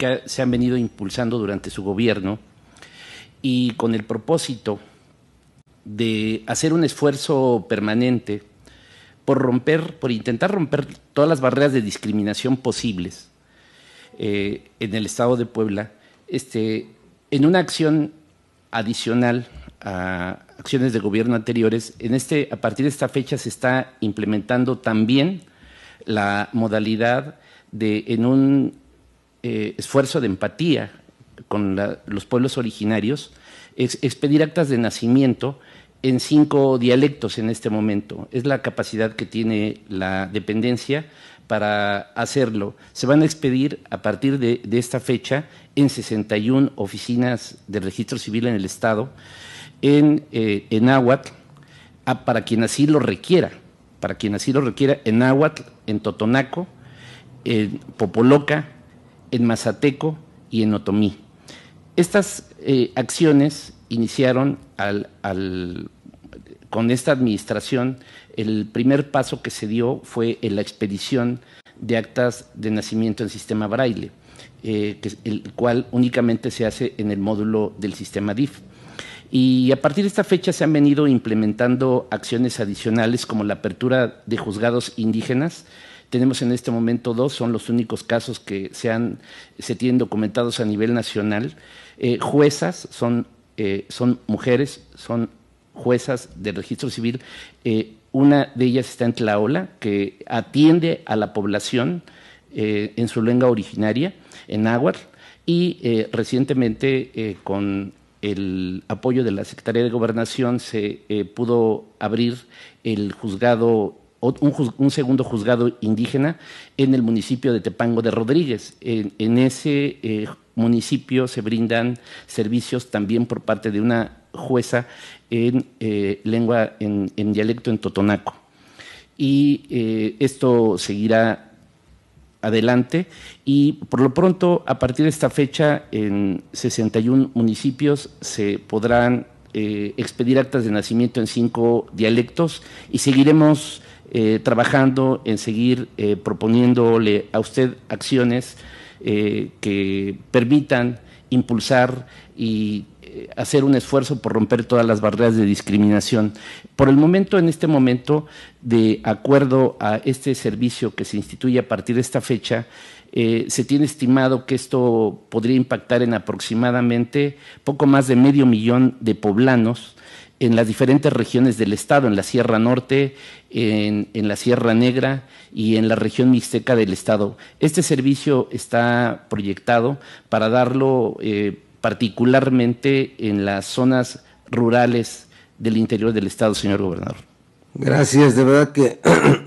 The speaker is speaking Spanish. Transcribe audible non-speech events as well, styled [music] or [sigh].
que se han venido impulsando durante su gobierno y con el propósito de hacer un esfuerzo permanente por romper, por intentar romper todas las barreras de discriminación posibles eh, en el Estado de Puebla, este, en una acción adicional a acciones de gobierno anteriores, en este, a partir de esta fecha se está implementando también la modalidad de en un eh, esfuerzo de empatía con los pueblos originarios es expedir actas de nacimiento en cinco dialectos en este momento. Es la capacidad que tiene la dependencia para hacerlo. Se van a expedir a partir de, esta fecha en 61 oficinas de registro civil en el Estado, en, eh, Aguat, para quien así lo requiera, para quien así lo requiera, en aguat, en totonaco, en popoloca, en Mazateco y en Otomí. Estas eh, acciones iniciaron con esta administración. El primer paso que se dio fue en la expedición de actas de nacimiento en sistema braille, eh, el cual únicamente se hace en el módulo del sistema DIF. Y a partir de esta fecha se han venido implementando acciones adicionales como la apertura de juzgados indígenas tenemos en este momento dos, son los únicos casos que se, han, se tienen documentados a nivel nacional. Eh, juezas son, eh, son mujeres, son juezas de registro civil. Eh, una de ellas está en Tlaola, que atiende a la población en su lengua originaria, en náhuatl, y recientemente con el apoyo de la Secretaría de Gobernación se pudo abrir el juzgado un, segundo juzgado indígena en el municipio de Tepango de Rodríguez. En, ese eh, municipio se brindan servicios también por parte de una jueza en eh, lengua, en, dialecto en Totonaco. Y eh, esto seguirá adelante y por lo pronto a partir de esta fecha en 61 municipios se podrán expedir actas de nacimiento en cinco dialectos y seguiremos eh, trabajando en seguir eh, proponiéndole a usted acciones eh, que permitan impulsar y hacer un esfuerzo por romper todas las barreras de discriminación. Por el momento, en este momento, de acuerdo a este servicio que se instituye a partir de esta fecha, se tiene estimado que esto podría impactar en aproximadamente poco más de medio millón de poblanos en las diferentes regiones del estado, en la Sierra Norte, en, la Sierra Negra y en la región mixteca del estado. Este servicio está proyectado para darlo eh, particularmente en las zonas rurales del interior del estado, señor gobernador. Gracias, de verdad que [clears throat]